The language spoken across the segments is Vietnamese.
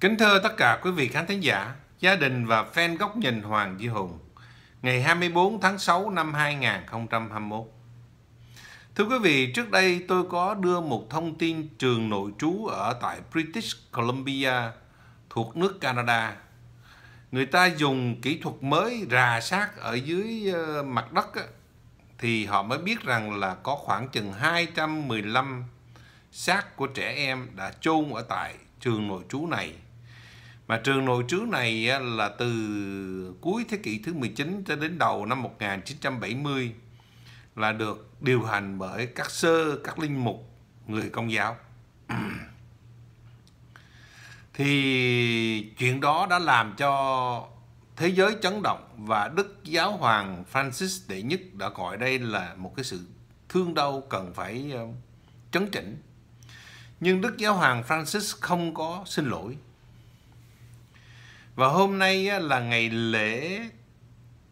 Kính thưa tất cả quý vị khán thính giả, gia đình và fan góc nhìn Hoàng Duy Hùng, ngày 24 tháng 6 năm 2021. Thưa quý vị, trước đây tôi có đưa một thông tin trường nội trú ở tại British Columbia thuộc nước Canada. Người ta dùng kỹ thuật mới rà sát ở dưới ờ, mặt đất thì họ mới biết rằng là có khoảng chừng 215 xác của trẻ em đã chôn ở tại trường nội trú này mà trường nội trú này là từ cuối thế kỷ thứ 19 cho đến đầu năm 1970 là được điều hành bởi các sơ, các linh mục, người công giáo. Thì chuyện đó đã làm cho thế giới chấn động và Đức Giáo Hoàng Francis đệ nhất đã gọi đây là một cái sự thương đau cần phải ờ, chấn chỉnh. Nhưng Đức Giáo Hoàng Francis không có xin lỗi và hôm nay là ngày lễ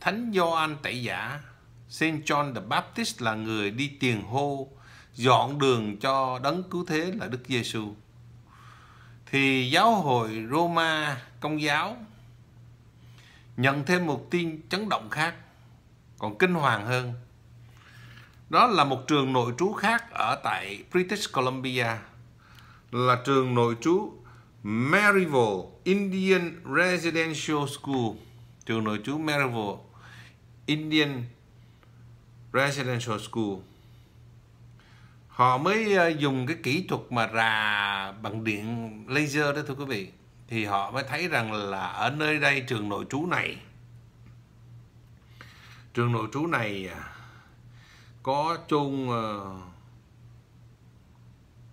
Thánh Gioan Tẩy Giả. Saint John the Baptist là người đi tiền hô dọn đường cho đấng cứu thế là Đức Giêsu. Thì giáo hội Roma công giáo nhận thêm một tin chấn động khác còn kinh hoàng hơn. Đó là một trường nội trú khác ở tại British Columbia là trường nội trú Maryville Indian Residential School trường nội trú Maryville Indian Residential School họ mới ờ, dùng cái kỹ thuật mà rà bằng điện laser đó thưa quý vị thì họ mới thấy rằng là ở nơi đây trường nội trú này trường nội trú này à, có chôn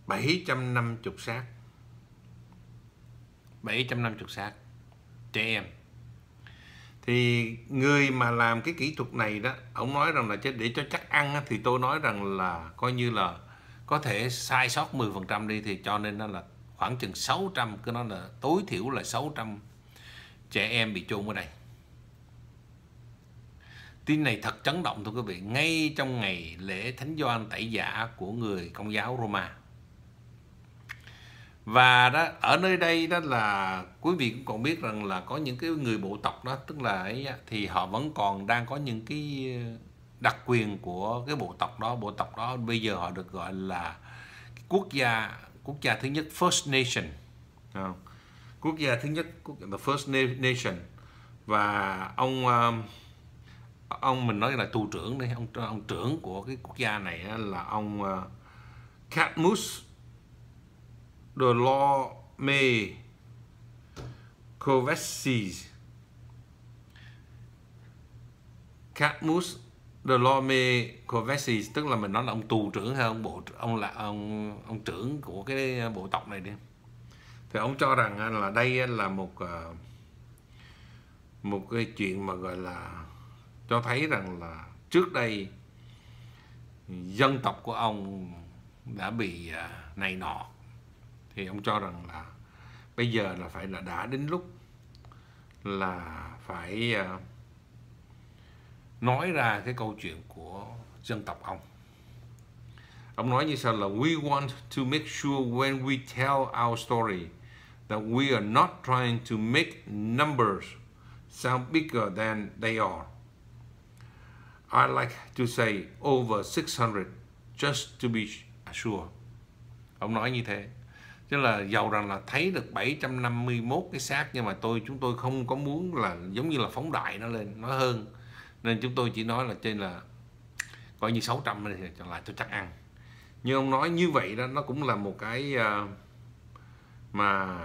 750 ờ, xác 750 xác trẻ em thì người mà làm cái kỹ thuật này đó ông nói rằng là để cho chắc ăn thì tôi nói rằng là coi như là có thể sai sót 10% đi thì cho nên nó là khoảng chừng 600 cứ nó là tối thiểu là 600 trẻ em bị chôn ở đây tin này thật chấn động thưa quý vị ngay trong ngày lễ thánh Gioan tẩy giả của người công giáo Roma và đó ở nơi đây đó là quý vị cũng còn biết rằng là có những cái người bộ tộc đó tức là ấy thì họ vẫn còn đang có những cái ờ, đặc quyền của cái bộ tộc đó bộ tộc đó bây giờ họ được gọi là quốc gia quốc gia thứ nhất First Nation quốc gia thứ nhất quốc the First Nation và ông ờ, ông mình nói là tù trưởng đây ông ông trưởng của cái quốc gia này là ông ờ, Cadmus Dolome Kovacic Camus Dolome Kovacic tức là mình nói là ông tù trưởng hay ông bộ ông là ông ông trưởng của cái bộ tộc này đi thì ông cho rằng à, là đây à, là một à, một cái chuyện mà gọi là cho thấy rằng là trước đây dân tộc của ông đã bị này nọ thì ông cho rằng là bây giờ là phải là đã đến lúc là phải ờ, nói ra cái câu chuyện của dân tộc ông ông nói như sau là we want to make sure when we tell our story that we are not trying to make numbers sound bigger than they are I like to say over 600 just to be sure ông nói như thế tức là giàu rằng là thấy được 751 cái xác nhưng mà tôi chúng tôi không có muốn là giống như là phóng đại nó lên nó hơn nên chúng tôi chỉ nói là trên là coi như 600 này trở lại tôi chắc ăn nhưng ông nói như vậy đó nó cũng là một cái ờ, mà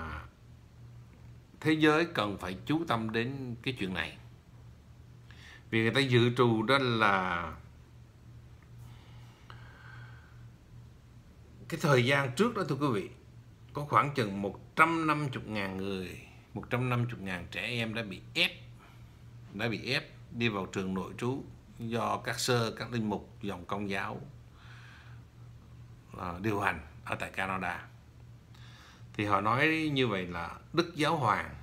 thế giới cần phải chú tâm đến cái chuyện này vì người ta dự trù đó là cái thời gian trước đó thưa quý vị có khoảng chừng 150.000 người 150.000 trẻ em đã bị ép đã bị ép đi vào trường nội trú do các sơ các linh mục dòng công giáo à, điều hành ở tại Canada thì họ nói như vậy là Đức Giáo Hoàng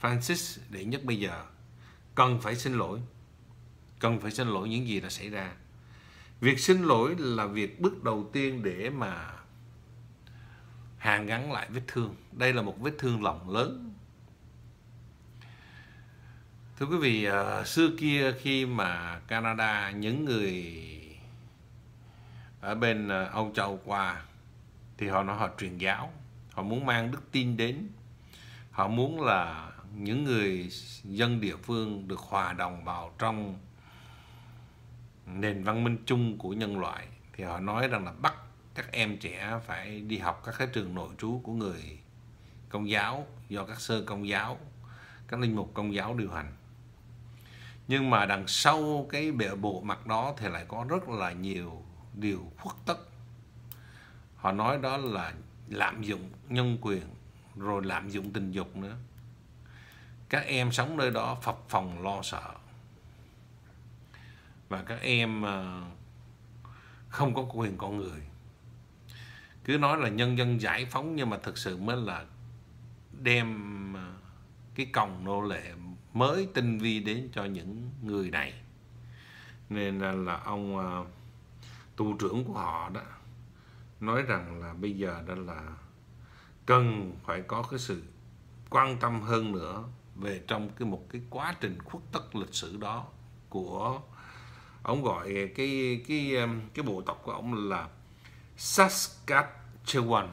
Francis đệ nhất bây giờ cần phải xin lỗi cần phải xin lỗi những gì đã xảy ra việc xin lỗi là việc bước đầu tiên để mà hàn gắn lại vết thương đây là một vết thương lỏng lớn thưa quý vị à, xưa kia khi mà Canada những người ở bên à, Âu Châu qua thì họ nói họ truyền giáo họ muốn mang đức tin đến họ muốn là những người dân địa phương được hòa đồng vào trong nền văn minh chung của nhân loại thì họ nói rằng là bắt các em trẻ phải đi học các cái trường nội trú của người công giáo do các sơ công giáo các linh mục công giáo điều hành nhưng mà đằng sau cái bệ bộ mặt đó thì lại có rất là nhiều điều khuất tất họ nói đó là lạm dụng nhân quyền rồi lạm dụng tình dục nữa các em sống nơi đó phập phòng lo sợ và các em ờ, không có quyền con người cứ nói là nhân dân giải phóng nhưng mà thực sự mới là đem à, cái còng nô lệ mới tinh vi đến cho những người này nên là, là ông uh, à, tu trưởng của họ đó nói rằng là bây giờ đó là cần phải có cái sự quan tâm hơn nữa về trong cái một cái quá trình khuất tất lịch sử đó của ông gọi cái cái à, cái bộ tộc của ông là Saskatchewan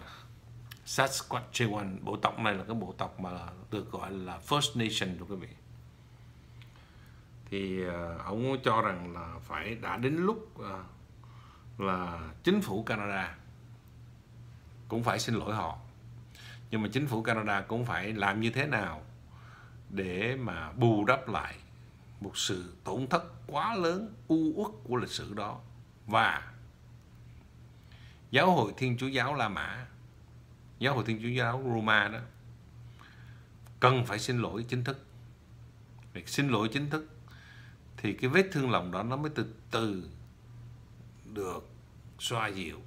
Saskatchewan bộ tộc này là cái bộ tộc mà được gọi là First Nation đúng quý vị thì ờ, ông cho rằng là phải đã đến lúc ờ, là chính phủ Canada cũng phải xin lỗi họ nhưng mà chính phủ Canada cũng phải làm như thế nào để mà bù đắp lại một sự tổn thất quá lớn u uất của lịch sử đó và giáo hội thiên chúa giáo la mã giáo hội thiên chúa giáo roma đó cần phải xin lỗi chính thức việc xin lỗi chính thức thì cái vết thương lòng đó nó mới từ từ được xoa dịu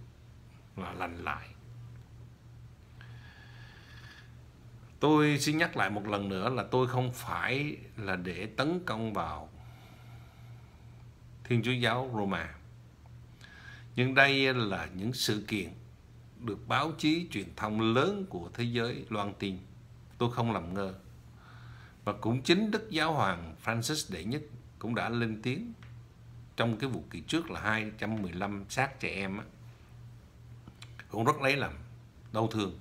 và lành lại tôi xin nhắc lại một lần nữa là tôi không phải là để tấn công vào thiên chúa giáo roma nhưng đây là những sự kiện được báo chí truyền thông lớn của thế giới loan tin tôi không làm ngơ và cũng chính đức giáo hoàng Francis đệ nhất cũng đã lên tiếng trong cái vụ kỳ trước là 215 xác trẻ em á, cũng rất lấy làm đau thương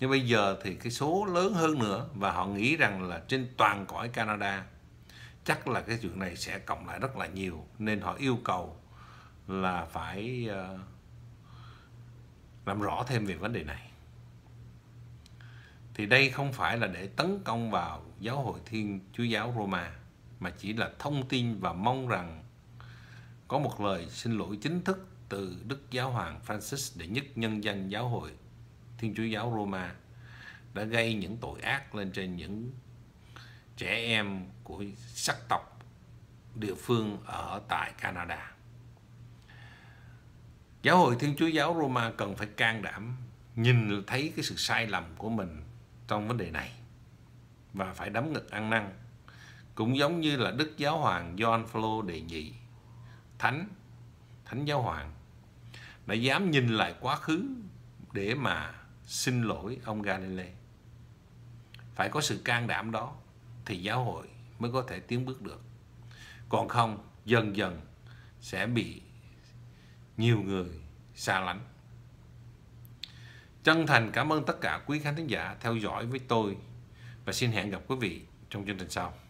nhưng bây giờ thì cái số lớn hơn nữa và họ nghĩ rằng là trên toàn cõi Canada chắc là cái chuyện này sẽ cộng lại rất là nhiều nên họ yêu cầu là phải ờ, làm rõ thêm về vấn đề này thì đây không phải là để tấn công vào giáo hội thiên chúa giáo Roma mà chỉ là thông tin và mong rằng có một lời xin lỗi chính thức từ Đức Giáo Hoàng Francis để nhất nhân danh giáo hội Thiên Chúa giáo Roma đã gây những tội ác lên trên những trẻ em của sắc tộc địa phương ở tại Canada giáo hội thiên chúa giáo Roma cần phải can đảm nhìn thấy cái sự sai lầm của mình trong vấn đề này và phải đấm ngực ăn năn cũng giống như là đức giáo hoàng John Paul đệ nhị thánh thánh giáo hoàng đã dám nhìn lại quá khứ để mà xin lỗi ông Galilei phải có sự can đảm đó thì giáo hội mới có thể tiến bước được còn không dần dần sẽ bị nhiều người xa lánh. Chân thành cảm ơn tất cả quý khán thính giả theo dõi với tôi và xin hẹn gặp quý vị trong chương trình sau.